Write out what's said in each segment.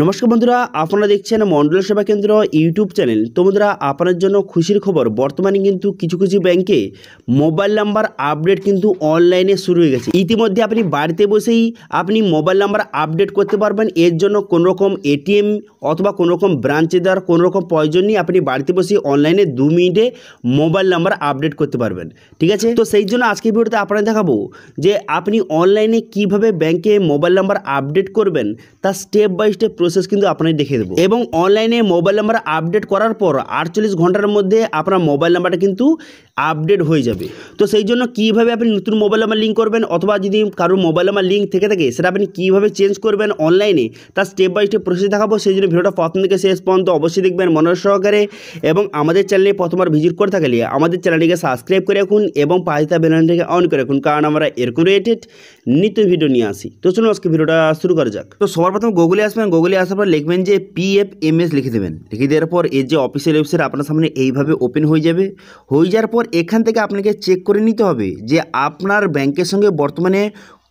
নমস্কার বন্ধুরা আপনারা দেখছেন মণ্ডল সেবা কেন্দ্র ইউটিউব চ্যানেল তো বন্ধুরা আপনার জন্য খুশির খবর বর্তমানে কিন্তু কিছু কিছু ব্যাংকে মোবাইল নাম্বার আপডেট কিন্তু অনলাইনে শুরু হয়ে গেছে ইতিমধ্যে আপনি বাড়িতে বসেই আপনি মোবাইল নাম্বার আপডেট করতে পারবেন এর জন্য রকম এটিএম অথবা রকম ব্রাঞ্চে দেওয়ার কোনোরকম প্রয়োজন নেই আপনি বাড়িতে বসেই অনলাইনে দু মিনিটে মোবাইল নাম্বার আপডেট করতে পারবেন ঠিক আছে তো সেই জন্য আজকে ভিডিওতে আপনাকে দেখাবো যে আপনি অনলাইনে কিভাবে ব্যাংকে মোবাইল নাম্বার আপডেট করবেন তা স্টেপ বাই স্টেপ প্রসেস কিন্তু আপনাকে দেখে দেবো এবং অনলাইনে মোবাইল নাম্বার আপডেট করার পর আটচল্লিশ ঘন্টার মধ্যে আপনার মোবাইল নাম্বারটা কিন্তু আপডেট হয়ে যাবে তো সেই জন্য কীভাবে আপনি নতুন মোবাইল নাম্বার লিঙ্ক করবেন অথবা যদি কারোর মোবাইল নাম্বার লিঙ্ক থেকে থাকে সেটা আপনি কীভাবে চেঞ্জ করবেন অনলাইনে তার স্টেপ বাই স্টেপ প্রসেস দেখাবো সেই জন্য ভিডিওটা প্রথম থেকে শেষ পর্যন্ত অবশ্যই দেখবেন মনোজ সহকারে এবং আমাদের চ্যানেলে প্রথমবার ভিজিট করে থাকলে আমাদের চ্যানেলটিকে সাবস্ক্রাইব করে রাখুন এবং পাহিতা বেলানটিকে অন করে রাখুন কারণ আমরা এরকম রিলেটেড নিত্য ভিডিও নিয়ে আসি তো চলুন আজকে ভিডিওটা শুরু করা যাক তো সবার প্রথম গুগলে আসবেন গুগলে আসার পর লিখবেন যে পি এম এমএস লিখে দেবেন লিখে দেওয়ার পর এর যে অফিসিয়াল ওয়েবসাইট আপনার সামনে এইভাবে ওপেন হয়ে যাবে হয়ে যাওয়ার পর এরপর এখান থেকে আপনাকে চেক করে নিতে হবে যে আপনার ব্যাংকের সঙ্গে বর্তমানে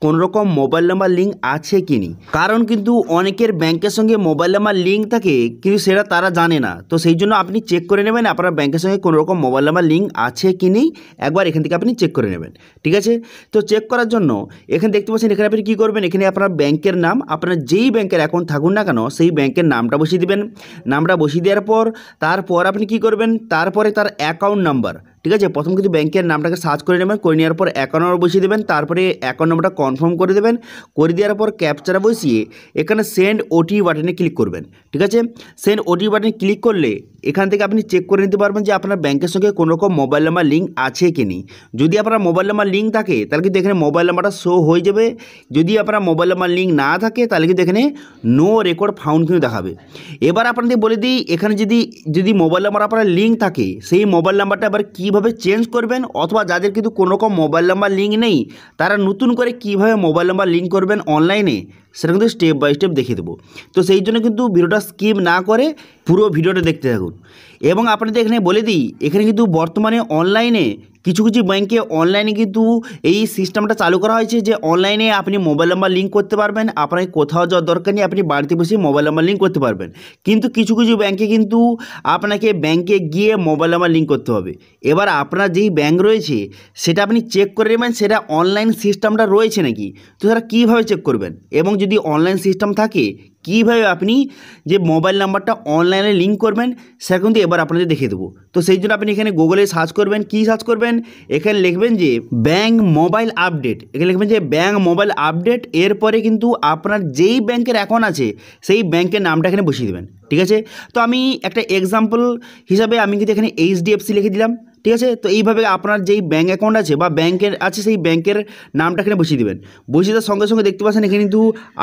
কোন রকম মোবাইল নাম্বার লিঙ্ক আছে কি নি কারণ কিন্তু অনেকের ব্যাংকের সঙ্গে মোবাইল নাম্বার লিঙ্ক থাকে কিন্তু সেটা তারা জানে না তো সেই জন্য আপনি চেক করে নেবেন আপনার ব্যাংকের সঙ্গে কোনো রকম মোবাইল নাম্বার লিঙ্ক আছে কি নেই একবার এখান থেকে আপনি চেক করে নেবেন ঠিক আছে তো চেক করার জন্য এখানে দেখতে পাচ্ছেন এখানে আপনি কী করবেন এখানে আপনার ব্যাংকের নাম আপনার যেই ব্যাংকের অ্যাকাউন্ট থাকুন না কেন সেই ব্যাংকের নামটা বসিয়ে দেবেন নামটা বসিয়ে দেওয়ার পর তারপর আপনি কি করবেন তারপরে তার অ্যাকাউন্ট নাম্বার ঠিক আছে প্রথম কিন্তু ব্যাংকের নামটাকে সার্চ করে নেবেন করে নেওয়ার পর অ্যাকাউন্ট নাম্বার বসিয়ে দেবেন তারপরে অ্যাকাউন্ট নাম্বারটা কনফার্ম করে দেবেন করে দেওয়ার পর ক্যাপচারা বসিয়ে এখানে সেন্ড ওটি বাটনে ক্লিক করবেন ঠিক আছে সেন্ড ওটি বাটনে ক্লিক করলে এখান থেকে আপনি চেক করে নিতে পারবেন যে আপনার ব্যাংকের সঙ্গে কোনো রকম মোবাইল নাম্বার লিঙ্ক আছে কি নেই যদি আপনার মোবাইল নাম্বার লিঙ্ক থাকে তাহলে কিন্তু এখানে মোবাইল নাম্বারটা শো হয়ে যাবে যদি আপনার মোবাইল নাম্বার লিঙ্ক না থাকে তাহলে কিন্তু এখানে নো রেকর্ড ফাউন্ড কিন্তু দেখাবে এবার আপনাদের বলে দিই এখানে যদি যদি মোবাইল নাম্বার আপনার লিঙ্ক থাকে সেই মোবাইল নাম্বারটা আবার কী কিভাবে চেঞ্জ করবেন অথবা যাদের কিন্তু কোনো রকম মোবাইল নাম্বার লিঙ্ক নেই তারা নতুন করে কিভাবে মোবাইল নাম্বার লিঙ্ক করবেন অনলাইনে সেটা কিন্তু স্টেপ বাই স্টেপ দেখিয়ে দেবো তো সেই জন্য কিন্তু ভিডিওটা স্কিপ না করে পুরো ভিডিওটা দেখতে থাকুন এবং আপনাদের এখানে বলে দিই এখানে কিন্তু বর্তমানে অনলাইনে কিছু কিছু ব্যাংকে অনলাইনে কিন্তু এই সিস্টেমটা চালু করা হয়েছে যে অনলাইনে আপনি মোবাইল নাম্বার লিঙ্ক করতে পারবেন আপনাকে কোথাও যাওয়ার দরকার নেই আপনি বাড়িতে বসে মোবাইল নাম্বার লিঙ্ক করতে পারবেন কিন্তু কিছু কিছু ব্যাংকে কিন্তু আপনাকে ব্যাংকে গিয়ে মোবাইল নাম্বার লিঙ্ক করতে হবে এবার আপনার যেই ব্যাংক রয়েছে সেটা আপনি চেক করে নেবেন সেটা অনলাইন সিস্টেমটা রয়েছে নাকি তো সেটা কীভাবে চেক করবেন এবং যদি অনলাইন সিস্টেম থাকে কীভাবে আপনি যে মোবাইল নাম্বারটা অনলাইনে লিঙ্ক করবেন সেটা কিন্তু এবার আপনাদের দেখে দেবো তো সেই জন্য আপনি এখানে গুগলে সার্চ করবেন কি সার্চ করবেন এখানে লিখবেন যে ব্যাঙ্ক মোবাইল আপডেট এখানে লিখবেন যে ব্যাঙ্ক মোবাইল আপডেট এরপরে কিন্তু আপনার যেই ব্যাংকের অ্যাকাউন্ট আছে সেই ব্যাংকের নামটা এখানে বসিয়ে দেবেন ঠিক আছে তো আমি একটা এক্সাম্পল হিসাবে আমি কিন্তু এখানে এইচডিএফসি লিখে দিলাম ঠিক আছে তো এইভাবে আপনার যেই ব্যাঙ্ক অ্যাকাউন্ট আছে বা ব্যাংকের আছে সেই ব্যাংকের নামটা এখানে বসিয়ে দেবেন বসিয়ে দেওয়ার সঙ্গে সঙ্গে দেখতে পাচ্ছেন এখানে কিন্তু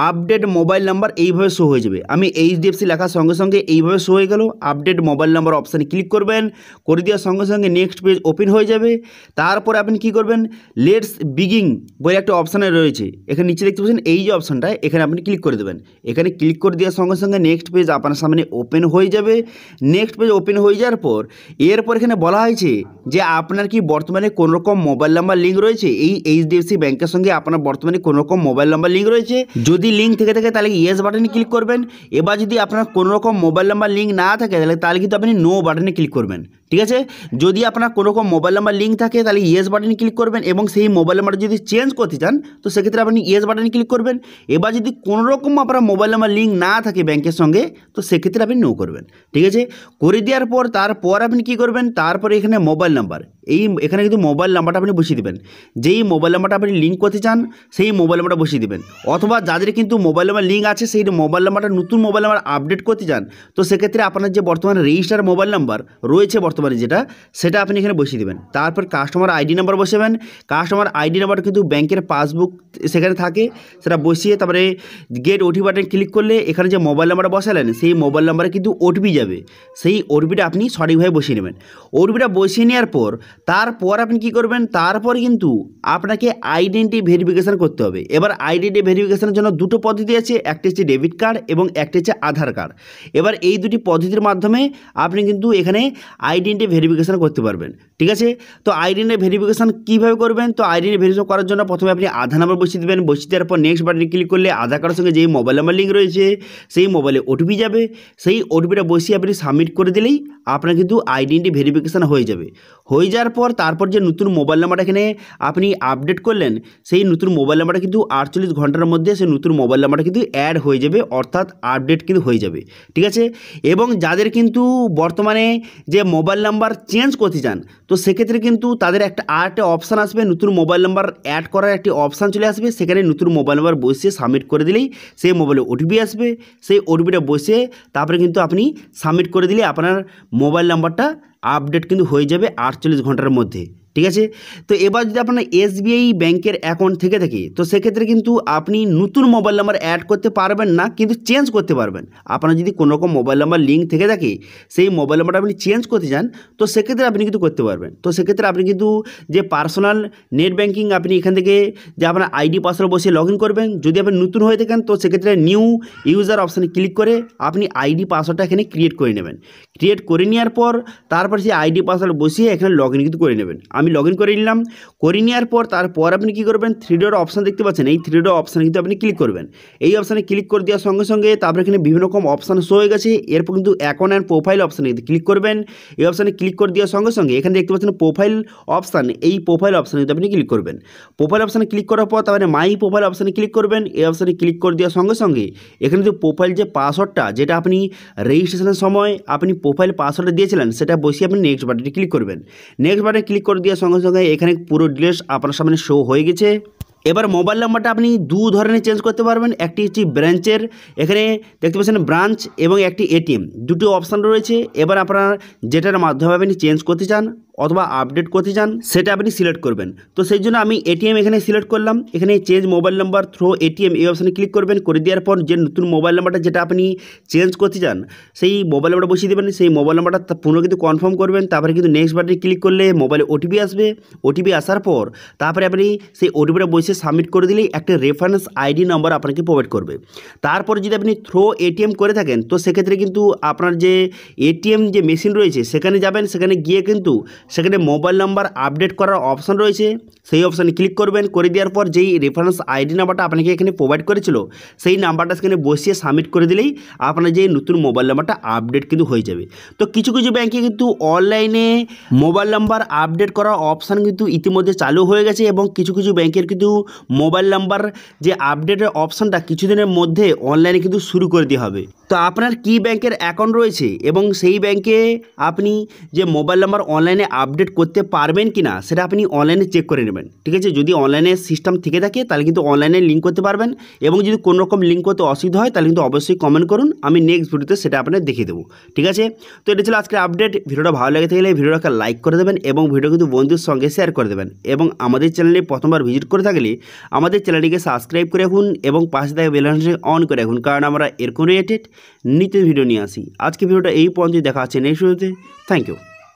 আপডেট মোবাইল নাম্বার এইভাবে শো হয়ে যাবে আমি এইচডিএফসি লেখার সঙ্গে সঙ্গে এইভাবে শো হয়ে গেল আপডেট মোবাইল নাম্বার অপশানে ক্লিক করবেন করে দেওয়ার সঙ্গে সঙ্গে নেক্সট পেজ ওপেন হয়ে যাবে তারপরে আপনি কি করবেন লেটস বিগিং বলে একটা অপশানে রয়েছে এখানে নিচে দেখতে পাচ্ছেন এই যে অপশানটা এখানে আপনি ক্লিক করে দেবেন এখানে ক্লিক করে দেওয়ার সঙ্গে সঙ্গে নেক্সট পেজ আপনার সামনে ওপেন হয়ে যাবে নেক্সট পেজ ওপেন হয়ে যাওয়ার পর এরপর এখানে বলা হয়েছে যে আপনার কি বর্তমানে কোন রকম মোবাইল নাম্বার লিঙ্ক রয়েছে এই এইচডিএফসি ব্যাংকের সঙ্গে আপনার বর্তমানে কোনো রকম মোবাইল নাম্বার লিঙ্ক রয়েছে যদি লিঙ্ক থেকে থাকে তাহলে ইয়েস বাটনে ক্লিক করবেন এবার যদি আপনার কোন রকম মোবাইল নাম্বার লিঙ্ক না থাকে তাহলে তাহলে কিন্তু আপনি নো বাটনে ক্লিক করবেন ঠিক আছে যদি আপনার কোনোরকম মোবাইল নাম্বার লিঙ্ক থাকে তাহলে ইয়েস বাটনে ক্লিক করবেন এবং সেই মোবাইল নাম্বার যদি চেঞ্জ করতে চান তো সেক্ষেত্রে আপনি ইয়েস বাটনে ক্লিক করবেন এবার যদি কোনোরকম আপনার মোবাইল নাম্বার লিঙ্ক না থাকে ব্যাংকের সঙ্গে তো সেক্ষেত্রে আপনি নো করবেন ঠিক আছে করে দেওয়ার পর তারপর আপনি কি করবেন তারপরে এখানে মোবাইল নাম্বার এই এখানে কিন্তু মোবাইল নাম্বারটা আপনি বসিয়ে দেবেন যেই মোবাইল নাম্বারটা আপনি লিঙ্ক করতে চান সেই মোবাইল নাম্বারটা বসিয়ে দেবেন অথবা যাদের কিন্তু মোবাইল নাম্বার লিঙ্ক আছে সেই মোবাইল নাম্বারটা নতুন মোবাইল নাম্বার আপডেট করতে চান তো সেক্ষেত্রে আপনার যে বর্তমানে রেজিস্টার মোবাইল নাম্বার রয়েছে বর্তমানে করতে পারি যেটা সেটা আপনি এখানে বসিয়ে দেবেন তারপর কাস্টমার আইডি নাম্বার বসাবেন কাস্টমার আইডি নাম্বার কিন্তু ব্যাংকের পাসবুক সেখানে থাকে সেটা বসিয়ে তারপরে গেট ওটি বাটন ক্লিক করলে এখানে যে মোবাইল নাম্বার বসালেন সেই মোবাইল নাম্বারে কিন্তু ওটিপি যাবে সেই ওটিপিটা আপনি সঠিকভাবে বসিয়ে নেবেন ওটিপিটা বসিয়ে নেওয়ার পর তারপর আপনি কি করবেন তারপর কিন্তু আপনাকে আইডেন্টি ভেরিফিকেশান করতে হবে এবার আইডেন্টি ভেরিফিকেশানের জন্য দুটো পদ্ধতি আছে একটি হচ্ছে ডেবিট কার্ড এবং একটি হচ্ছে আধার কার্ড এবার এই দুটি পদ্ধতির মাধ্যমে আপনি কিন্তু এখানে আইডি আইডেন্টি ভেরিফিকেশান করতে পারবেন ঠিক আছে তো আইডেন্টি ভেরিফিকেশান কীভাবে করবেন তো আইডেন্টি ভেরিফিকেশন করার জন্য প্রথমে আপনি আধার নাম্বার বসিয়ে দেবেন বসিয়ে দেওয়ার পর নেক্সট বাটনে ক্লিক করলে আধার কার্ডের সঙ্গে যেই মোবাইল নাম্বার লিঙ্ক রয়েছে সেই মোবাইলে ওটিপি যাবে সেই ওটিপিটা বসিয়ে আপনি সাবমিট করে দিলেই আপনার কিন্তু আইডেন্টি ভেরিফিকেশান হয়ে যাবে হয়ে যাওয়ার পর তারপর যে নতুন মোবাইল নাম্বার এখানে আপনি আপডেট করলেন সেই নতুন মোবাইল নাম্বারটা কিন্তু আটচল্লিশ ঘন্টার মধ্যে সেই নতুন মোবাইল নাম্বারটা কিন্তু অ্যাড হয়ে যাবে অর্থাৎ আপডেট কিন্তু হয়ে যাবে ঠিক আছে এবং যাদের কিন্তু বর্তমানে যে মোবাইল নাম্বার চেঞ্জ করতে চান তো সেক্ষেত্রে কিন্তু তাদের একটা আর একটা অপশান আসবে নতুন মোবাইল নাম্বার অ্যাড করার একটি অপশান চলে আসবে সেখানে নতুন মোবাইল নাম্বার বসে সাবমিট করে দিলেই সেই মোবাইলে ওটিপি আসবে সেই ওটিপিটা বসিয়ে তারপরে কিন্তু আপনি সাবমিট করে দিলে আপনার মোবাইল নাম্বারটা আপডেট কিন্তু হয়ে যাবে আটচল্লিশ ঘন্টার মধ্যে ঠিক আছে তো এবার যদি আপনার এসবিআই ব্যাংকের অ্যাকাউন্ট থেকে থাকে তো সেক্ষেত্রে কিন্তু আপনি নতুন মোবাইল নাম্বার অ্যাড করতে পারবেন না কিন্তু চেঞ্জ করতে পারবেন আপনার যদি কোনো রকম মোবাইল নাম্বার লিঙ্ক থেকে থাকে সেই মোবাইল নাম্বারটা আপনি চেঞ্জ করতে চান তো সেক্ষেত্রে আপনি কিন্তু করতে পারবেন তো সেক্ষেত্রে আপনি কিন্তু যে পার্সোনাল নেট ব্যাঙ্কিং আপনি এখান থেকে যে আপনার আইডি পাসওয়ার্ড বসে লগ করবেন যদি আপনি নতুন হয়ে থাকেন তো সেক্ষেত্রে নিউ ইউজার অপশানে ক্লিক করে আপনি আইডি পাসওয়ার্ডটা এখানে ক্রিয়েট করে নেবেন ক্রিয়েট করে নেওয়ার পর তারপর সেই আইডি পাসওয়ার্ড বসিয়ে এখানে লগ কিন্তু করে নেবেন আমি আমি লগ করে নিলাম করে নেওয়ার পর তারপর আপনি কী করবেন থ্রি ডোর অপশান দেখতে পাচ্ছেন এই থ্রি ডোর অপশানে কিন্তু আপনি ক্লিক করবেন এই অপশানে ক্লিক করে দেওয়ার সঙ্গে সঙ্গে তারপরে এখানে বিভিন্ন রকম অপশান শো হয়ে গেছে এরপর কিন্তু অ্যাকাউন্ট অ্যান্ড প্রোফাইল অপশানে কিন্তু ক্লিক করবেন এই অপশানে ক্লিক করে দেওয়ার সঙ্গে সঙ্গে এখানে দেখতে পাচ্ছেন প্রোফাইল অপশান এই প্রোফাইল অপশানে কিন্তু আপনি ক্লিক করবেন প্রোফাইল অপশানে ক্লিক করার পর তারপরে মাই প্রোফাইল অপশানে ক্লিক করবেন এই অপশানে ক্লিক করে দেওয়ার সঙ্গে সঙ্গে এখানে যে প্রোফাইল যে পাসওয়ার্ডটা যেটা আপনি রেজিস্ট্রেশনের সময় আপনি প্রোফাইল পাসওয়ার্ড দিয়েছিলেন সেটা বসিয়ে আপনি নেক্সট বাটনে ক্লিক করবেন নেক্সট বাটনে ক্লিক করে দেওয়ার সঙ্গে সঙ্গে এখানে পুরো ডিটেলস আপনার সামনে শো হয়ে গেছে এবার মোবাইল নাম্বারটা আপনি দু ধরনের চেঞ্জ করতে পারবেন একটি হচ্ছে ব্রাঞ্চের এখানে দেখতে পাচ্ছেন ব্রাঞ্চ এবং একটি এটিএম দুটো অপশান রয়েছে এবার আপনার যেটার মাধ্যমে আপনি চেঞ্জ করতে চান অথবা আপডেট করতে চান সেটা আপনি সিলেক্ট করবেন তো সেই জন্য আমি এটিএম এখানে সিলেক্ট করলাম এখানে change mobile number through ATM এই অপশানে ক্লিক করবেন করে দেওয়ার পর যে নতুন মোবাইল নাম্বারটা যেটা আপনি চেঞ্জ করতে চান সেই মোবাইল নাম্বারটা বসিয়ে দেবেন সেই মোবাইল নাম্বারটা পুনর কিন্তু কনফার্ম করবেন তারপরে কিন্তু নেক্সট বাটনে ক্লিক করলে মোবাইলে ওটিপি আসবে ওটিপি আসার পর তারপরে আপনি সেই ওটিপিটা বসে সাবমিট করে দিলেই একটা রেফারেন্স আইডি নাম্বার আপনাকে প্রোভাইড করবে তারপর যদি আপনি থ্রো এটিএম করে থাকেন তো সেক্ষেত্রে কিন্তু আপনার যে এটিএম যে মেশিন রয়েছে সেখানে যাবেন সেখানে গিয়ে কিন্তু সেখানে মোবাইল নাম্বার আপডেট করার অপশান রয়েছে সেই অপশানে ক্লিক করবেন করে দেওয়ার পর যেই রেফারেন্স আইডি নাম্বারটা আপনাকে এখানে প্রোভাইড করেছিল সেই নাম্বারটা সেখানে বসিয়ে সাবমিট করে দিলেই আপনার যে নতুন মোবাইল নাম্বারটা আপডেট কিন্তু হয়ে যাবে তো কিছু কিছু ব্যাঙ্কে কিন্তু অনলাইনে মোবাইল নাম্বার আপডেট করার অপশান কিন্তু ইতিমধ্যে চালু হয়ে গেছে এবং কিছু কিছু ব্যাঙ্কের কিন্তু মোবাইল নাম্বার যে আপডেটের অপশানটা কিছুদিনের মধ্যে অনলাইনে কিন্তু শুরু করে দিয়ে হবে তো আপনার কি ব্যাংকের অ্যাকাউন্ট রয়েছে এবং সেই ব্যাংকে আপনি যে মোবাইল নাম্বার অনলাইনে আপডেট করতে পারবেন কি না সেটা আপনি অনলাইনে চেক করে নেবেন ঠিক আছে যদি অনলাইনে সিস্টেম থেকে থাকে তাহলে কিন্তু অনলাইনে লিঙ্ক করতে পারবেন এবং যদি কোনো রকম লিঙ্ক করতে অসুবিধা হয় তাহলে কিন্তু অবশ্যই কমেন্ট করুন আমি নেক্সট ভিডিওতে সেটা আপনার দেখিয়ে দেবো ঠিক আছে তো এটা ছিল আজকের আপডেট ভিডিওটা ভালো লেগে থাকলে ভিডিওটাকে লাইক করে দেবেন এবং ভিডিও কিন্তু বন্ধুর সঙ্গে শেয়ার করে দেবেন এবং আমাদের চ্যানেলে প্রথমবার ভিজিট করে থাকলে আমাদের চ্যানেলটিকে সাবস্ক্রাইব করে রাখুন এবং পাশে থাকা বেলান্সে অন করে রাখুন কারণ আমরা এরকম রিলেটেড নিত্য ভিডিও নিয়ে আসি আজকে ভিডিওটা এই পর্যন্ত দেখা আছে নেক্সট ভিডিওতে থ্যাংক ইউ